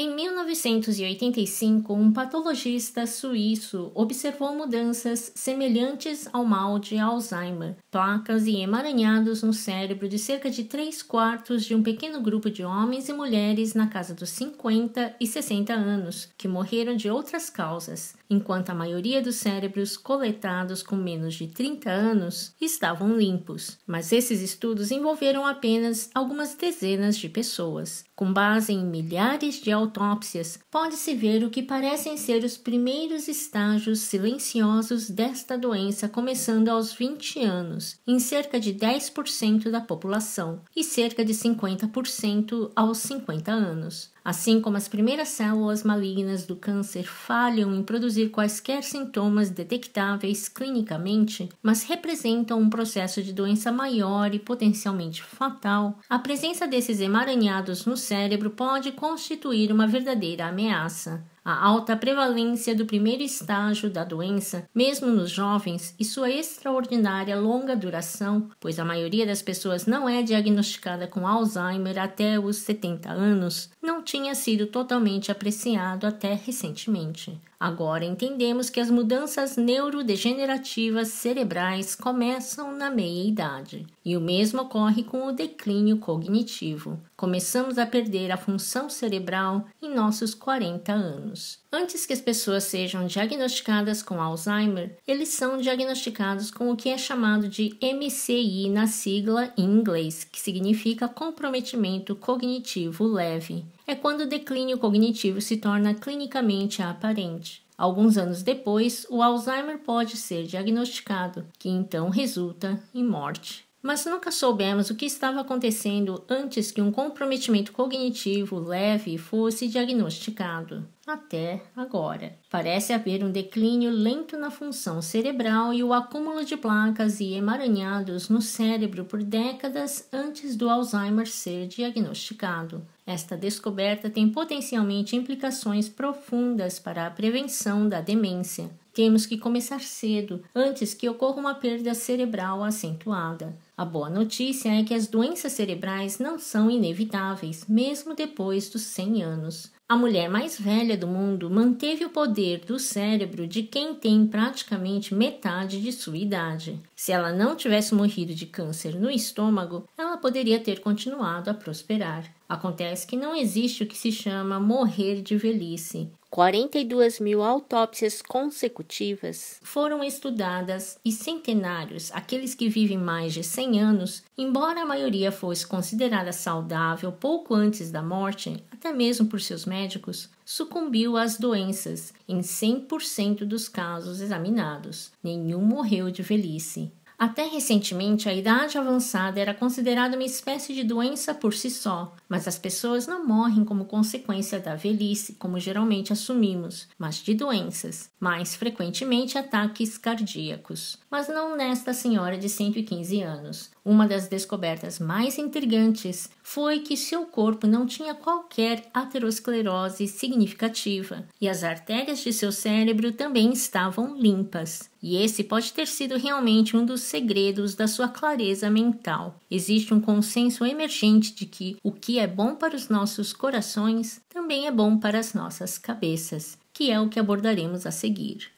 Em 1985, um patologista suíço observou mudanças semelhantes ao mal de Alzheimer, placas e emaranhados no cérebro de cerca de 3 quartos de um pequeno grupo de homens e mulheres na casa dos 50 e 60 anos, que morreram de outras causas, enquanto a maioria dos cérebros coletados com menos de 30 anos estavam limpos. Mas esses estudos envolveram apenas algumas dezenas de pessoas. Com base em milhares de autópsias, pode-se ver o que parecem ser os primeiros estágios silenciosos desta doença começando aos 20 anos, em cerca de 10% da população e cerca de 50% aos 50 anos. Assim como as primeiras células malignas do câncer falham em produzir quaisquer sintomas detectáveis clinicamente, mas representam um processo de doença maior e potencialmente fatal, a presença desses emaranhados no cérebro pode constituir uma verdadeira ameaça. A alta prevalência do primeiro estágio da doença, mesmo nos jovens, e sua é extraordinária longa duração, pois a maioria das pessoas não é diagnosticada com Alzheimer até os 70 anos, não tinha sido totalmente apreciado até recentemente. Agora entendemos que as mudanças neurodegenerativas cerebrais começam na meia-idade, e o mesmo ocorre com o declínio cognitivo. Começamos a perder a função cerebral em nossos 40 anos. Antes que as pessoas sejam diagnosticadas com Alzheimer, eles são diagnosticados com o que é chamado de MCI na sigla em inglês, que significa comprometimento cognitivo leve é quando o declínio cognitivo se torna clinicamente aparente. Alguns anos depois, o Alzheimer pode ser diagnosticado, que então resulta em morte. Mas nunca soubemos o que estava acontecendo antes que um comprometimento cognitivo leve fosse diagnosticado. Até agora. Parece haver um declínio lento na função cerebral e o acúmulo de placas e emaranhados no cérebro por décadas antes do Alzheimer ser diagnosticado. Esta descoberta tem potencialmente implicações profundas para a prevenção da demência. Temos que começar cedo, antes que ocorra uma perda cerebral acentuada. A boa notícia é que as doenças cerebrais não são inevitáveis, mesmo depois dos 100 anos. A mulher mais velha do mundo manteve o poder do cérebro de quem tem praticamente metade de sua idade. Se ela não tivesse morrido de câncer no estômago, ela poderia ter continuado a prosperar. Acontece que não existe o que se chama morrer de velhice. 42 mil autópsias consecutivas foram estudadas e centenários, aqueles que vivem mais de 100 anos, embora a maioria fosse considerada saudável pouco antes da morte, até mesmo por seus médicos, sucumbiu às doenças em 100% dos casos examinados. Nenhum morreu de velhice. Até recentemente, a idade avançada era considerada uma espécie de doença por si só, mas as pessoas não morrem como consequência da velhice, como geralmente assumimos, mas de doenças, mais frequentemente ataques cardíacos. Mas não nesta senhora de 115 anos. Uma das descobertas mais intrigantes foi que seu corpo não tinha qualquer aterosclerose significativa e as artérias de seu cérebro também estavam limpas. E esse pode ter sido realmente um dos segredos da sua clareza mental. Existe um consenso emergente de que o que é bom para os nossos corações também é bom para as nossas cabeças, que é o que abordaremos a seguir.